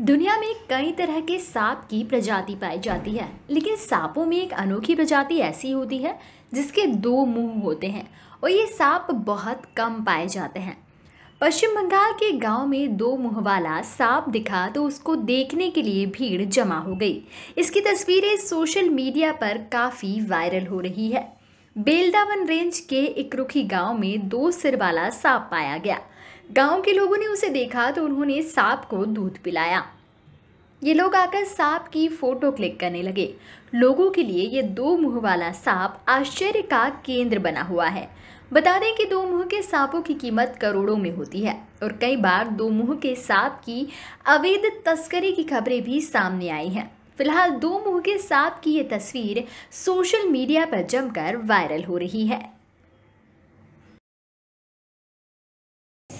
दुनिया में कई तरह के सांप की प्रजाति पाई जाती है लेकिन सांपों में एक अनोखी प्रजाति ऐसी होती है जिसके दो मुंह होते हैं और ये सांप बहुत कम पाए जाते हैं पश्चिम बंगाल के गांव में दो मुंह वाला सांप दिखा तो उसको देखने के लिए भीड़ जमा हो गई इसकी तस्वीरें सोशल मीडिया पर काफ़ी वायरल हो रही है बेलदावन रेंज के इकरुखी गांव में दो सिर वाला सांप पाया गया गांव के लोगों ने उसे देखा तो उन्होंने सांप को दूध पिलाया ये लोग आकर सांप की फ़ोटो क्लिक करने लगे लोगों के लिए ये दो मुंह वाला सांप आश्चर्य का केंद्र बना हुआ है बता दें कि दो मुंह के सांपों की कीमत करोड़ों में होती है और कई बार दो मुंह के सांप की अवैध तस्करी की खबरें भी सामने आई हैं फिलहाल दो मुंह के सांप की ये तस्वीर सोशल मीडिया पर जमकर वायरल हो रही है